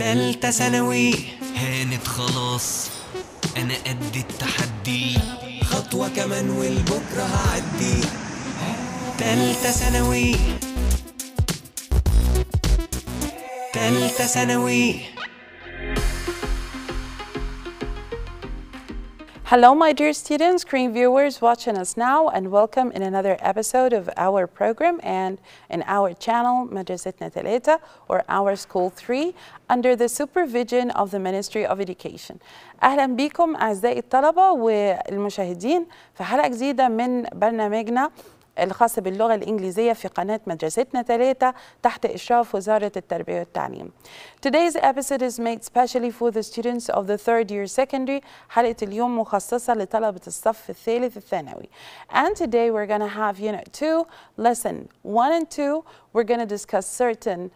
تالتة ثانوي هانت خلاص أنا قد التحدي خطوة كمان والبكرة هعدي تالتة ثانوي تالتة ثانوي Hello, my dear students, screen viewers watching us now, and welcome in another episode of our program and in our channel, Madrasatna Taleta, or Our School 3, under the supervision of the Ministry of Education. أهلا بكم أعزائي الطلبة والمشاهدين في حلقة جديدة من برنامجنا الخاصة باللغة الإنجليزية في قناة مدرستنا ثلاثة تحت إشراف وزارة التربية والتعليم. Today's episode is made specially for the students of the third year secondary. حلقة اليوم مخصصة لطلبة الصف الثالث الثانوي. And today we're going to have unit 2, lesson 1 and 2. We're going to discuss certain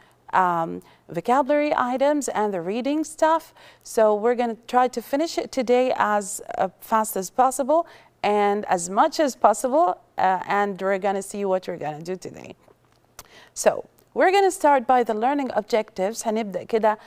Um, vocabulary items and the reading stuff. So we're going to try to finish it today as uh, fast as possible and as much as possible, uh, and we're going to see what we're going to do today. So we're going to start by the learning objectives هنبدأ كده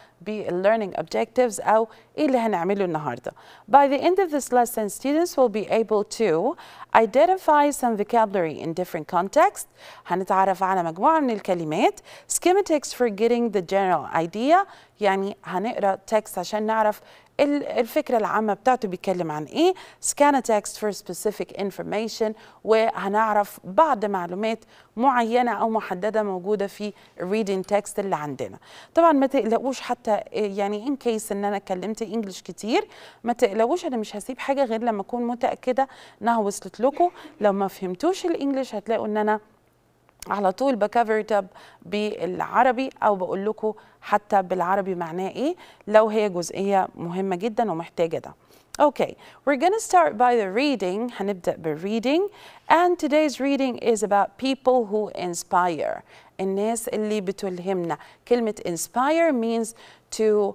learning objectives أو إيه اللي هنعمله النهاردة. By the end of this lesson, students will be able to identify some vocabulary in different contexts. هنتعرف على مجموعة من الكلمات, schematics for getting the general idea, يعني هنقرا تكست عشان نعرف الفكره العامه بتاعته بيتكلم عن ايه سكان تكست فور سبيسيفيك انفورميشن وهنعرف بعض معلومات معينه او محدده موجوده في الريدنج تكست اللي عندنا طبعا ما تقلقوش حتى يعني ان كيس ان انا اتكلمت انجلش كتير ما تقلقوش انا مش هسيب حاجه غير لما اكون متاكده انها وصلت لكم لو ما فهمتوش الانجليش هتلاقوا ان انا على طول بكفر اب بالعربي او بقول لكم حتى بالعربي معناه ايه لو هي جزئيه مهمه جدا ومحتاجه ده Okay, we're going to start by the reading. هنبدأ بالreading. And today's reading is about people who inspire. الناس اللي بتلهمنا. كلمة inspire means to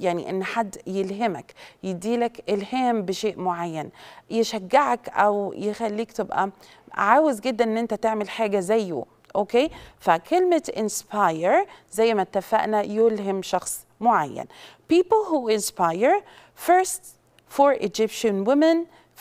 يعني ان حد يلهمك يديلك الهام بشيء معين يشجعك او يخليك تبقى عاوز جدا ان انت تعمل حاجه زيه اوكي فكلمه inspire زي ما اتفقنا يلهم شخص معين people who inspire first for Egyptian women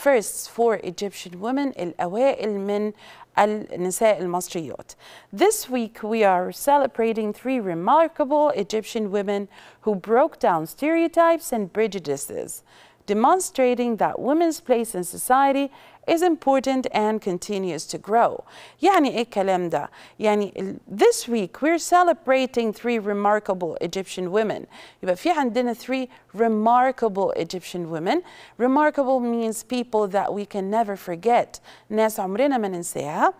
first for Egyptian women الأوائل من النساء المصريات. This week we are celebrating three remarkable Egyptian women who broke down stereotypes and prejudices, demonstrating that women's place in society is important and continues to grow. يعني إيه الكلام ده؟ يعني this week we're celebrating three remarkable Egyptian women. يبقى في عندنا three remarkable Egyptian women. Remarkable means people that we can never forget. ناس عمرنا ما ننساها.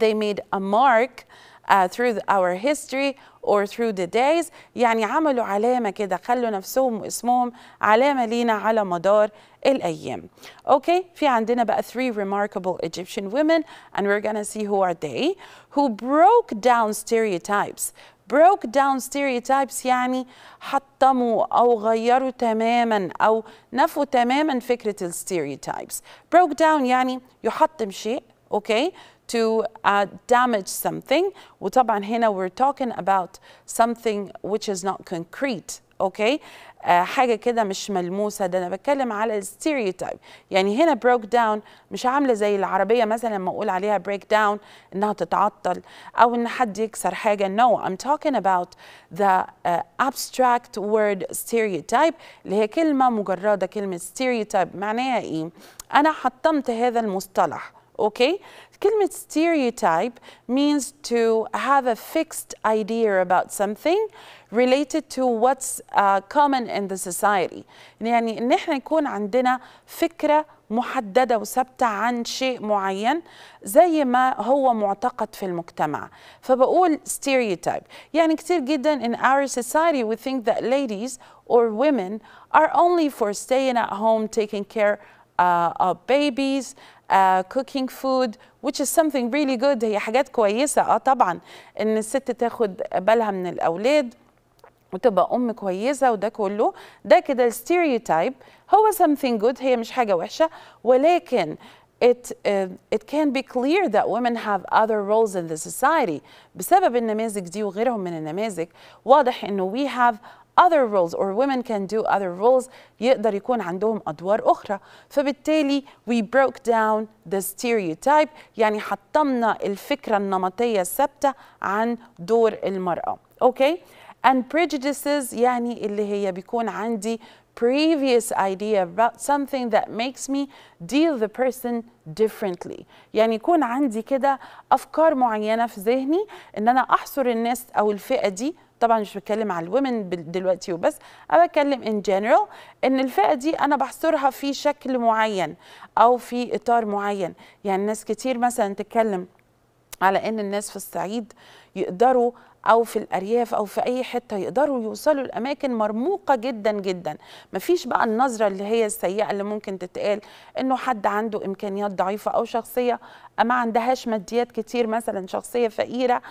they made a mark uh, through the, our history or through the days يعني عملوا علامة كده خلوا نفسهم واسمهم علامة لينا على مدار الأيام okay في عندنا بقى three remarkable Egyptian women and we're gonna see who are they who broke down stereotypes broke down stereotypes يعني حطموا أو غيروا تماما أو نفوا تماما فكرة الستيريوتايبس broke down يعني يحطم شيء okay. to uh, damage something وطبعا هنا we're talking about something which is not concrete اوكي uh, حاجه كده مش ملموسه ده انا بتكلم على الستيريوتايب يعني هنا بروك داون مش عامله زي العربيه مثلا لما اقول عليها بريك داون انها تتعطل او ان حد يكسر حاجه no I'm talking about the uh, abstract word stereotype اللي هي كلمه مجرده كلمه stereotype معناها ايه انا حطمت هذا المصطلح اوكي كلمة stereotype means to have a fixed idea about something related to what's uh, common in the society يعني ان احنا يكون عندنا فكرة محددة وثابتة عن شيء معين زي ما هو معتقد في المجتمع فبقول stereotype يعني كتير جدا in our society we think that ladies or women are only for staying at home taking care of uh, babies uh, cooking food which is something really good هي حاجات كويسة اه طبعا ان الست تاخد بالها من الاولاد وتبقى ام كويسه وده كله ده كده الستيريوتايب هو something good هي مش حاجه وحشه ولكن it uh, it can be clear that women have other roles in the society بسبب النماذج دي وغيرهم من النماذج واضح انه we have other roles or women can do other roles يقدر يكون عندهم أدوار أخرى فبالتالي we broke down the stereotype يعني حطمنا الفكرة النمطية الثابتة عن دور المرأة أوكي okay? and prejudices يعني اللي هي بيكون عندي previous idea about something that makes me deal the person differently يعني يكون عندي كده أفكار معينة في ذهني إن أنا أحصر الناس أو الفئة دي طبعا مش بتكلم على الومن دلوقتي وبس انا بتكلم ان جنرال ان الفئه دي انا بحصرها في شكل معين او في اطار معين يعني ناس كتير مثلا تتكلم على ان الناس في الصعيد يقدروا او في الارياف او في اي حته يقدروا يوصلوا لاماكن مرموقه جدا جدا مفيش بقى النظره اللي هي السيئه اللي ممكن تتقال انه حد عنده امكانيات ضعيفه او شخصيه ما عندهاش ماديات كتير مثلا شخصيه فقيره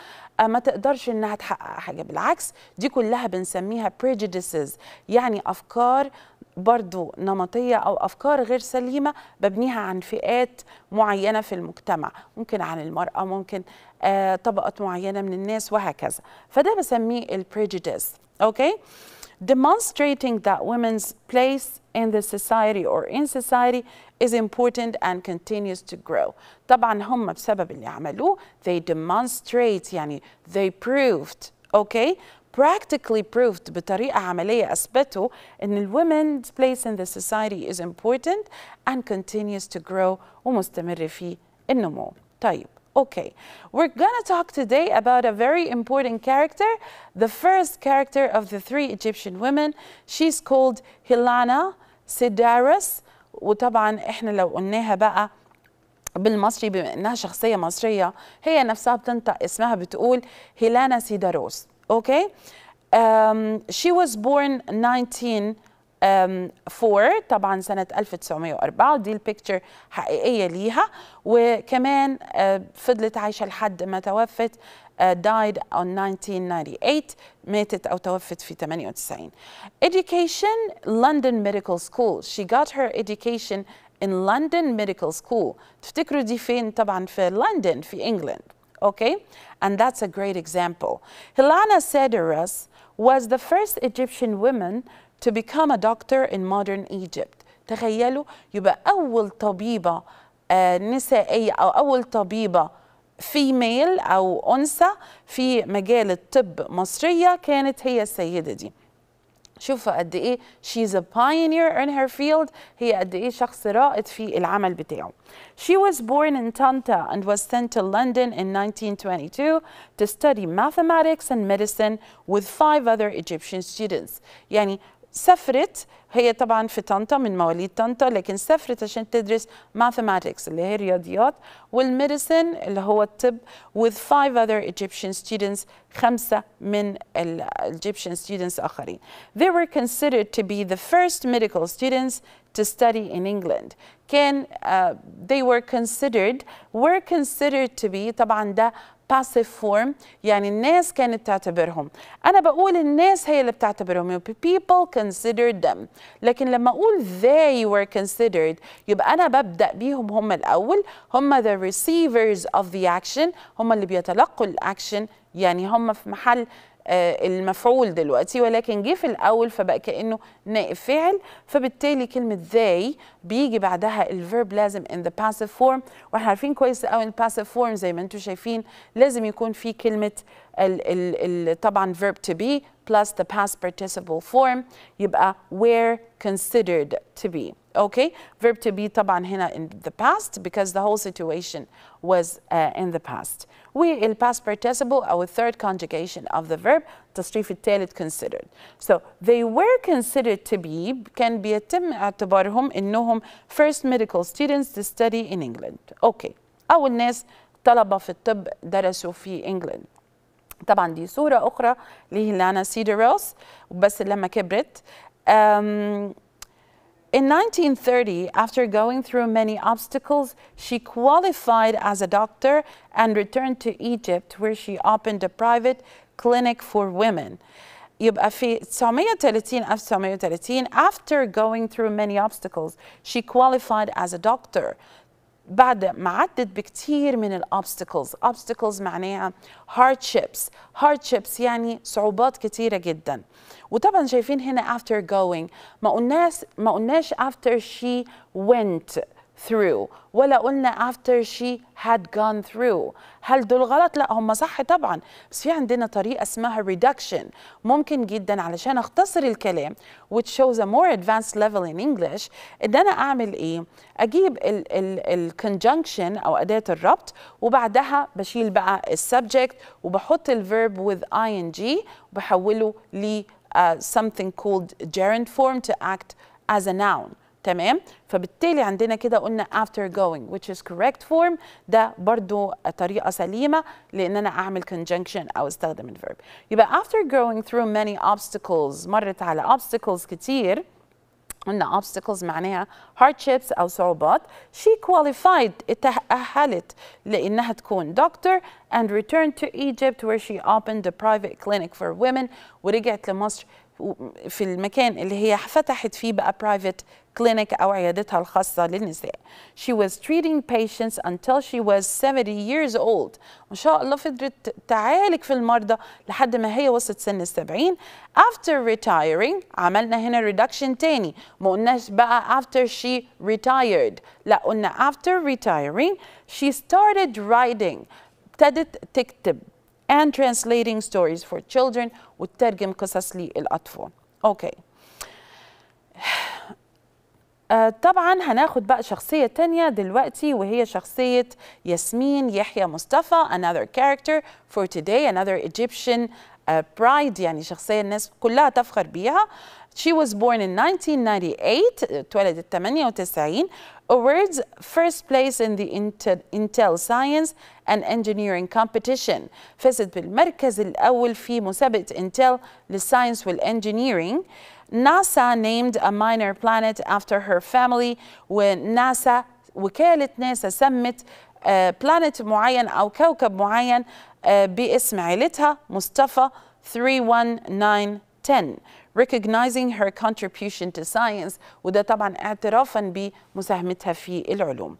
ما تقدرش انها تحقق حاجه بالعكس دي كلها بنسميها prejudices يعني افكار برضو نمطية أو أفكار غير سليمة ببنيها عن فئات معينة في المجتمع ممكن عن المرأة ممكن آه، طبقات معينة من الناس وهكذا فده بسميه البريجيديس أوكي demonstrating that women's place in the society or in society is important and continues to grow. طبعا هم بسبب اللي عملوه they demonstrate يعني they proved okay practically proved بطريقة عملية أثبتوا أن women's place in the society is important and continues to grow ومستمر في النمو طيب Okay, we're gonna talk today about a very important character, the first character of the three Egyptian women. She's called Hilana Sidaris, وطبعا احنا لو قلناها بقى بالمصري بما انها شخصيه هي نفسها بتنطق اسمها بتقول هيلانا سيداروس Okay? Um, she was born 19 um, four طبعا سنة 1904 دي البيكتشر حقيقية ليها وكمان uh, فضلت عايشة لحد ما توفت uh, died on 1998 ماتت أو توفت في 98 Education London Medical School she got her education in London Medical School تفتكروا دي فين طبعا في لندن في إنجلند okay? And that's a great example. Hilana Sederas was the first Egyptian woman to become a doctor in modern Egypt. تخيلوا يبقى أول طبيبة نسائية أو أول طبيبة female أو أنثى في مجال الطب مصرية كانت هي السيدة دي. شوفها قد ايه she's a pioneer in her field هي قد ايه شخص رائد في العمل بتاعه she was born in Tanta and was sent to London in 1922 to study mathematics and medicine with five other Egyptian students يعني سفرت هي طبعا في طنطا من مواليد طنطا لكن سافرت عشان تدرس ماثماتكس اللي هي الرياضيات والميديسن اللي هو الطب with five other Egyptian students خمسة من Egyptian students آخرين. They were considered to be the first medical students to study in England. كان uh, they were considered were considered to be طبعا ده passive form يعني الناس كانت تعتبرهم أنا بقول الناس هي اللي بتعتبرهم people considered them لكن لما اقول they were considered يبقى انا ببدا بيهم هم الاول هم the receivers of the action هم اللي بيتلقوا الاكشن يعني هم في محل آه، المفعول دلوقتي ولكن جه في الاول فبقى كانه نائب فاعل فبالتالي كلمه they بيجي بعدها الفيرب لازم in the passive form واحنا عارفين كويس قوي ان الباسيف form زي ما انتم شايفين لازم يكون في كلمه الـ الـ الـ طبعا verb to be plus the past participle form يبقى were considered to be okay verb to be طبعا هنا in the past because the whole situation was uh, in the past We, past participle our third conjugation of the verb تصريف الثالث considered so they were considered to be كان بيتم اعتبارهم انهم first medical students to study in England okay اول ناس طلبة في الطب درسوا في إنجلند طبعا دي صورة أخرى لهيلانا سيدروس بس لما كبرت in 1930, after going through many obstacles, she qualified as a doctor and returned to Egypt, where she opened a private clinic for women. يبقى في 930 1930 after going through many obstacles she qualified as a doctor بعد ما عدت بكثير من الأوبستكلز أوبستكلز معناها hardships hardships يعني صعوبات كثيرة جدا وطبعا شايفين هنا after going ما قلناش ما قلناش after she went through ولا قلنا after she had gone through هل دول غلط؟ لا هم صح طبعا بس في عندنا طريقة اسمها reduction ممكن جدا علشان اختصر الكلام which shows a more advanced level in English ان انا اعمل ايه؟ اجيب ال ال ال conjunction او اداة الربط وبعدها بشيل بقى السبجكت وبحط ال verb with ing وبحوله ل uh, something called gerund form to act as a noun تمام فبالتالي عندنا كده قلنا after going which is correct form ده برضو طريقة سليمة لأن أنا أعمل conjunction أو استخدم الverb يبقى after going through many obstacles مرت على obstacles كتير قلنا obstacles معناها hardships أو صعوبات she qualified اتأهلت لأنها تكون doctor and returned to Egypt where she opened a private clinic for women ورجعت لمصر في المكان اللي هي فتحت فيه بقى برايفت كلينيك أو عيادتها الخاصة للنساء. She was treating patients until she was 70 years old. ما شاء الله فضلت تعالج في المرضى لحد ما هي وصلت سن ال 70. After retiring عملنا هنا ريدكشن تاني ما قلناش بقى after she retired لا قلنا after retiring she started writing ابتدت تكتب and translating stories for children وترجم قصص للأطفال. أوكي. Okay. آه طبعا هناخد بقى شخصية تانية دلوقتي وهي شخصية ياسمين يحيى مصطفى another character for today another Egyptian uh, pride يعني شخصية الناس كلها تفخر بيها She was born in 1998 اتولدت 98 awards first place in the Intel, Intel Science and Engineering Competition فازت بالمركز الأول في مسابقة Intel للساينس والإنجينيرينج NASA named a minor planet after her family وناسا وكالة ناسا سمت بلانت معين أو كوكب معين باسم عيلتها مصطفى 3192 10 recognizing her contribution to science وده طبعا اعترافا بمساهمتها في العلوم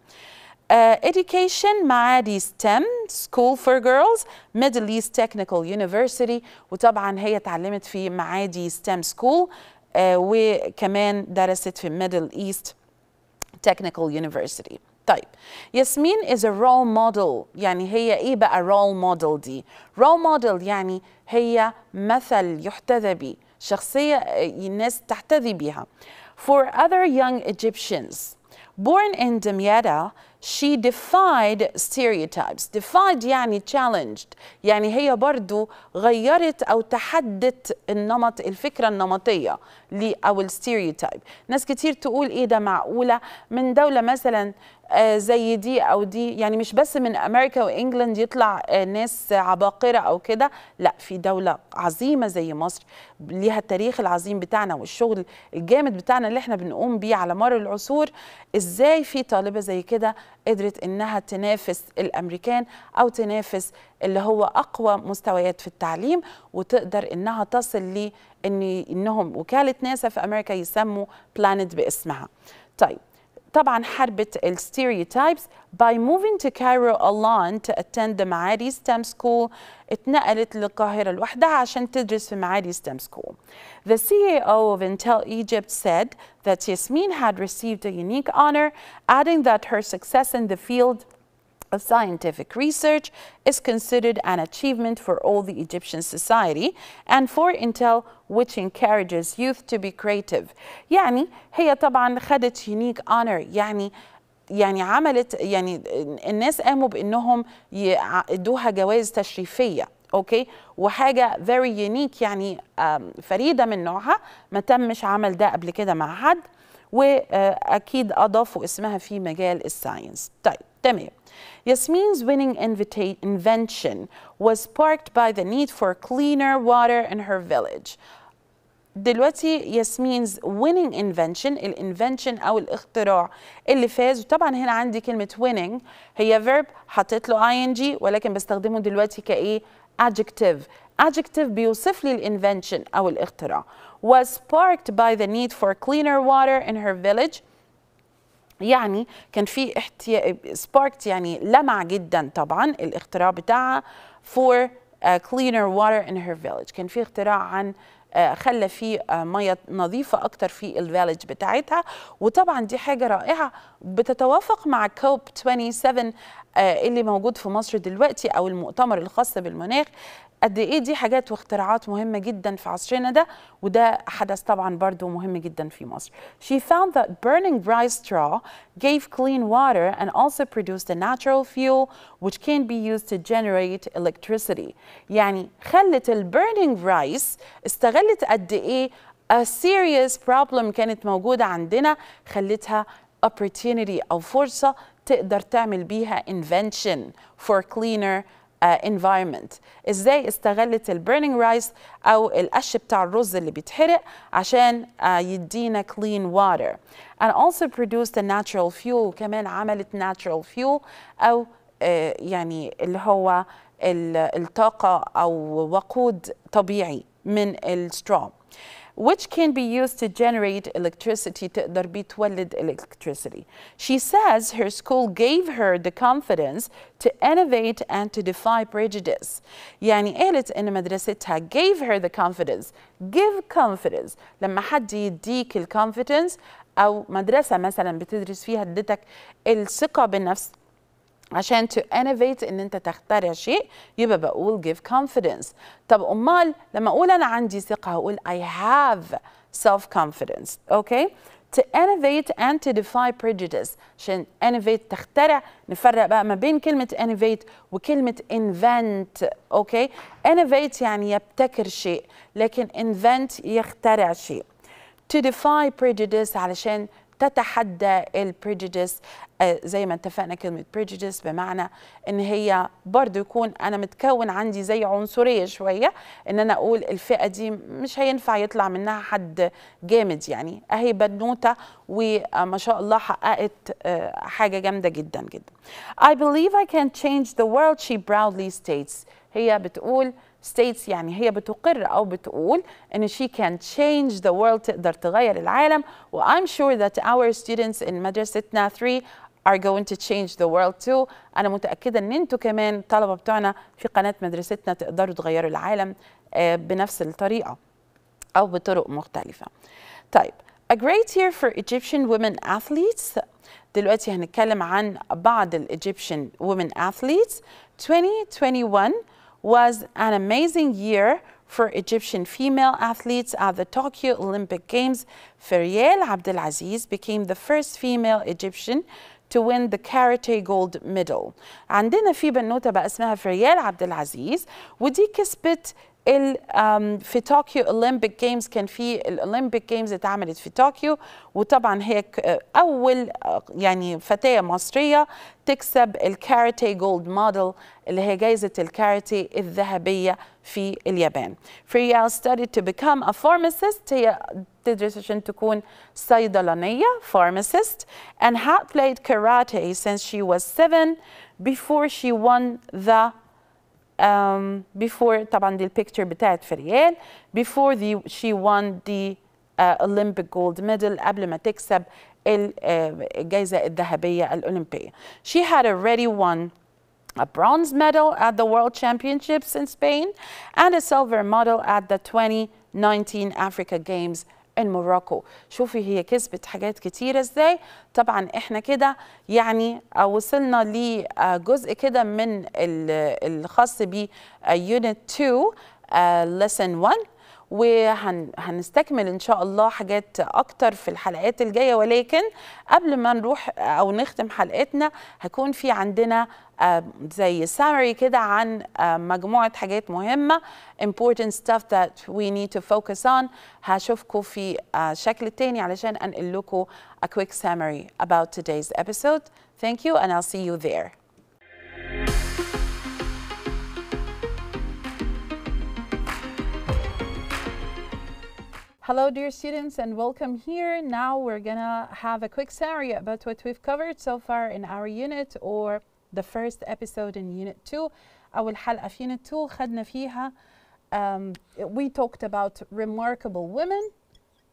Uh, education معادي STEM School for Girls Middle East Technical University وطبعا هي تعلمت في معادي STEM School uh, وكمان درست في Middle East Technical University طيب ياسمين از role موديل يعني هي ايه بقى role موديل دي role موديل يعني هي مثل يحتذى به شخصية آه، الناس تحتذي بها for other young Egyptians born in Damietta she defied stereotypes defied يعني challenged يعني هي برضو غيرت أو تحدت النمط الفكرة النمطية أو الستيريوتايب ناس كتير تقول إيه ده معقولة من دولة مثلا آه، زي دي او دي يعني مش بس من امريكا وانجلند يطلع آه، ناس عباقره او كده لا في دوله عظيمه زي مصر ليها التاريخ العظيم بتاعنا والشغل الجامد بتاعنا اللي احنا بنقوم بيه على مر العصور ازاي في طالبه زي كده قدرت انها تنافس الامريكان او تنافس اللي هو اقوى مستويات في التعليم وتقدر انها تصل لان انهم وكاله ناسا في امريكا يسموا بلانت باسمها طيب طبعا حربت الستيريوتايبس by moving to Cairo alone to attend the Maari STEM school اتنقلت للقاهرة لوحدها عشان تدرس في Maari STEM school. The CAO of Intel Egypt said that Yasmin had received a unique honor, adding that her success in the field of scientific research is considered an achievement for all the Egyptian society and for Intel which encourages youth to be creative يعني هي طبعا خدت يونيك honor يعني يعني عملت يعني الناس قاموا بانهم يدوها جوائز تشريفيه اوكي وحاجه فيري يونيك يعني فريده من نوعها ما تمش عمل ده قبل كده مع حد واكيد اضافوا اسمها في مجال الساينس طيب تمام Yasmin's winning invention was sparked by the need for cleaner water in her village. دلوقتي ياسمينز winning invention الانفنشن او الاختراع اللي فاز وطبعا هنا عندي كلمه winning هي verb حطيت له ing ولكن بستخدمه دلوقتي كايه adjective adjective بيوصف لي الانفنشن او الاختراع was sparked by the need for cleaner water in her village يعني كان في احتيا... سباركت يعني لمع جدا طبعا الاختراع بتاعها for cleaner water in her village كان في اختراع عن آه، خلى في آه، ميه نظيفه اكتر في الفالج بتاعتها وطبعا دي حاجه رائعه بتتوافق مع كوب 27 آه، اللي موجود في مصر دلوقتي او المؤتمر الخاص بالمناخ قد ايه دي حاجات واختراعات مهمه جدا في عصرنا ده وده حدث طبعا برضو مهم جدا في مصر. She found that burning dry straw gave clean water and also produced a natural fuel which can be used to generate electricity. يعني خلت ال burning rice استغلت قد ايه a serious problem كانت موجوده عندنا خلتها opportunity او فرصه تقدر تعمل بيها invention for cleaner انفايرمنت آه، ازاي استغلت البيرنينج رايس او القش بتاع الرز اللي بيتحرق عشان آه، يدينا كلين واتر and also produced a natural fuel كمان عملت natural fuel او آه، يعني اللي هو الطاقه او وقود طبيعي من السترو which can be used to generate electricity تقدر generate electricity. She says her school gave her the confidence to innovate and to defy prejudice. يعني قالت إن مدرستها gave her the confidence. Give confidence. لما حد يديك الconfidence أو مدرسة مثلا بتدرس فيها ادتك الثقة بالنفس عشان تو انوفيت ان انت تخترع شيء يبقى بقول جيف كونفيدنس طب امال لما اقول انا عندي ثقه هقول اي هاف سيلف كونفيدنس اوكي to innovate and to defy prejudice عشان innovate تخترع نفرق بقى ما بين كلمة innovate وكلمة invent اوكي okay? innovate يعني يبتكر شيء لكن invent يخترع شيء to defy prejudice علشان تتحدى البريجيدس آه، زي ما اتفقنا كلمة بريجيدس بمعنى ان هي برضو يكون انا متكون عندي زي عنصرية شوية ان انا اقول الفئة دي مش هينفع يطلع منها حد جامد يعني اهي بنوتة وما شاء الله حققت آه، حاجة جامدة جدا جدا I believe I can change the world she proudly states هي بتقول states يعني هي بتقر أو بتقول إن she can change the world تقدر تغير العالم و I'm sure that our students in مدرستنا 3 are going to change the world too أنا متأكدة إن أنتوا كمان الطلبة بتوعنا في قناة مدرستنا تقدروا تغيروا العالم بنفس الطريقة أو بطرق مختلفة طيب A great year for Egyptian women athletes دلوقتي هنتكلم عن بعض الإيجيبشن women athletes 2021 was an amazing year for Egyptian female athletes at the Tokyo Olympic Games. Feriel Abdelaziz became the first female Egyptian to win the كاراتيه جولد ميدل عندنا في بنوته بقى اسمها فريال عبد العزيز ودي كسبت في طوكيو اولمبيك جيمز كان في الاولمبيك جيمز اتعملت في طوكيو وطبعا هي اول يعني فتاه مصريه تكسب الكاراتيه جولد موديل اللي هي جائزه الكاراتيه الذهبيه في اليابان. فريال studied to become a pharmacist هي تدرس عشان تكون صيدلانيه pharmacist and had played karate since she was seven before she won the um, before طبعا دي البيكتشر بتاعت فريال before the, she won the uh, Olympic gold medal قبل ما تكسب uh, الجائزة الذهبية الأولمبية. She had already won a bronze medal at the World Championships in Spain and a silver medal at the 2019 Africa Games الموراكو شوفي هي كسبت حاجات كتيره ازاي طبعا احنا كده يعني آه، وصلنا لجزء كده من الخاص بيونت 2 لسن 1 وهنستكمل ان شاء الله حاجات اكتر في الحلقات الجايه ولكن قبل ما نروح او نختم حلقتنا هكون في عندنا آه، زي سامري كده عن آه، مجموعه حاجات مهمه important stuff that we need to focus on هشوفكم في آه، شكل تاني علشان انقل لكم a quick summary about today's episode thank you and I'll see you there Hello, dear students, and welcome here. Now we're gonna have a quick summary about what we've covered so far in our unit or the first episode in unit 2. أول حلقة في unit 2 خدنا فيها um, we talked about remarkable women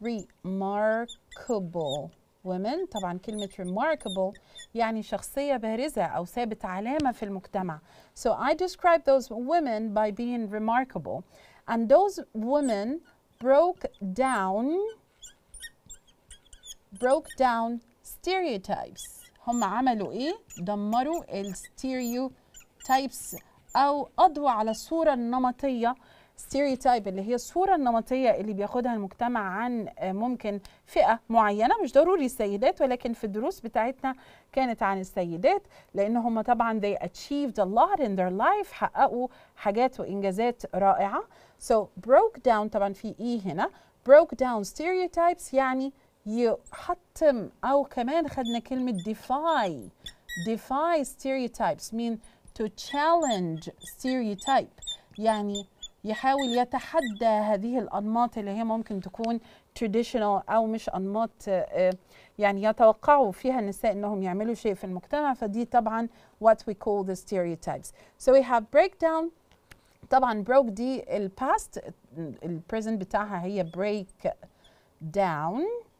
remarkable women طبعا كلمة remarkable يعني شخصية بارزة أو سابت علامة في المجتمع so I describe those women by being remarkable and those women broke down broke down stereotypes هم عملوا ايه دمروا الستيريوتايبس او قضوا على الصوره النمطيه ستيريوتايب اللي هي الصوره النمطيه اللي بياخدها المجتمع عن آه، ممكن فئه معينه مش ضروري السيدات ولكن في الدروس بتاعتنا كانت عن السيدات لان هم طبعا they achieved a lot in their life حققوا حاجات وانجازات رائعه so broke down طبعا في ايه هنا broke down stereotypes يعني يحطم او كمان خدنا كلمه defy defy stereotypes mean to challenge stereotype يعني يحاول يتحدى هذه الانماط اللي هي ممكن تكون تراديشنال او مش انماط آه، يعني يتوقعوا فيها النساء انهم يعملوا شيء في المجتمع فدي طبعا what we call the stereotypes so we have breakdown طبعا broke دي الباست البريزنت بتاعها هي break down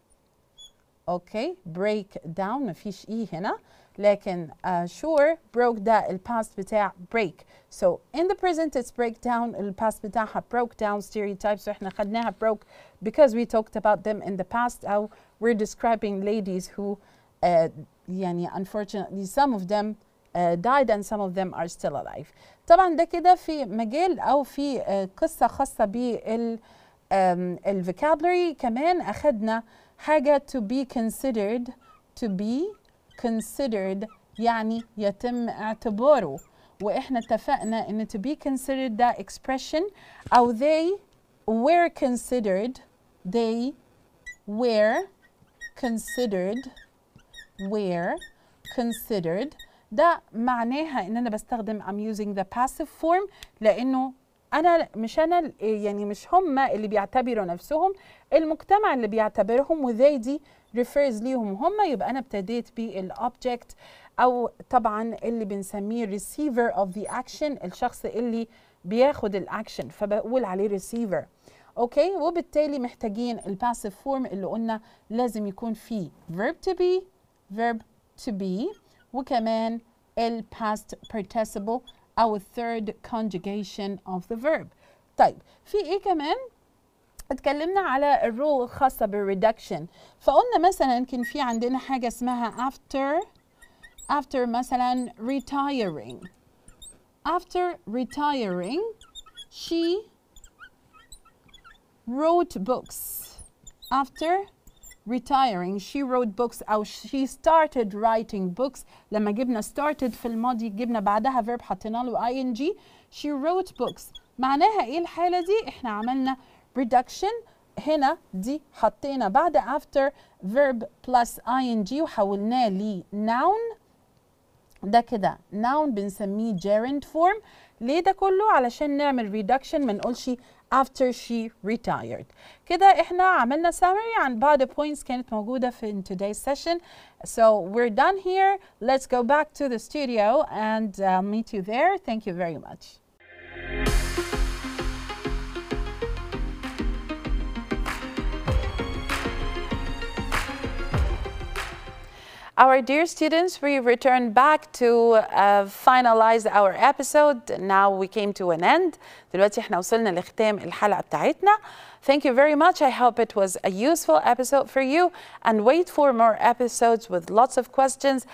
اوكي بريك داون مفيش اي e هنا لكن uh, sure broke ده الباست بتاع break so in the present it's breakdown الباست بتاعها broke down stereotypes واحنا خدناها broke because we talked about them in the past أو we're describing ladies who uh, يعني unfortunately some of them uh, died and some of them are still alive طبعا ده كده في مجال أو في uh, قصة خاصة بال um, الفوكابلري كمان أخدنا حاجة to be considered to be considered يعني يتم اعتباره واحنا اتفقنا ان to be considered ده expression او they were considered they were considered were considered ده معناها ان انا بستخدم I'm using the passive form لانه انا مش انا يعني مش هم اللي بيعتبروا نفسهم المجتمع اللي بيعتبرهم وذي دي ريفيرز ليهم هم يبقى انا ابتديت بالاوبجكت او طبعا اللي بنسميه receiver of the action الشخص اللي بياخد الاكشن فبقول عليه receiver اوكي وبالتالي محتاجين الباسيف فورم اللي قلنا لازم يكون فيه verb to be verb to be وكمان ال past participle او third conjugation of the verb طيب في ايه كمان اتكلمنا على الرول الخاصة بالريدكشن فقلنا مثلا كان في عندنا حاجة اسمها after after مثلا retiring after retiring she wrote books after retiring she wrote books أو she started writing books لما جبنا started في الماضي جبنا بعدها verb حطينا له ing she wrote books معناها ايه الحالة دي احنا عملنا reduction هنا دي حطينا بعد after verb plus ing وحولناه ل noun ده كده noun بنسميه gerund form ليه ده كله علشان نعمل reduction ما نقولش after she retired كده احنا عملنا summary عن بعض points كانت موجودة في in today's session so we're done here let's go back to the studio and uh, meet you there thank you very much Our dear students, we return back to uh, finalize our episode. Now we came to an end. Thank you very much. I hope it was a useful episode for you. And wait for more episodes with lots of questions.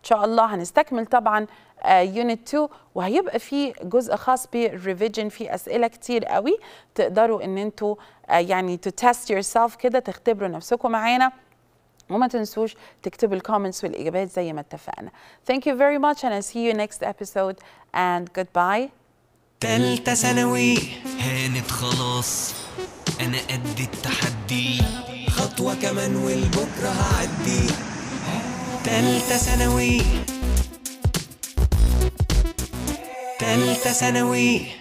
Inshallah, هنستكمل طبعا يونت uh, 2 وهيبقى في جزء خاص بالريفيجن في اسئله كتير قوي تقدروا ان انتوا uh، يعني تو تيست يور سيلف كده تختبروا نفسكم معانا وما تنسوش تكتبوا الكومنتس والاجابات زي ما اتفقنا thank you very much and I'll see you next episode and goodbye تالتة ثانوي هانت خلاص انا قد التحدي خطوة كمان والبكرة هعدي تالتة ثانوي تالتة ثانوي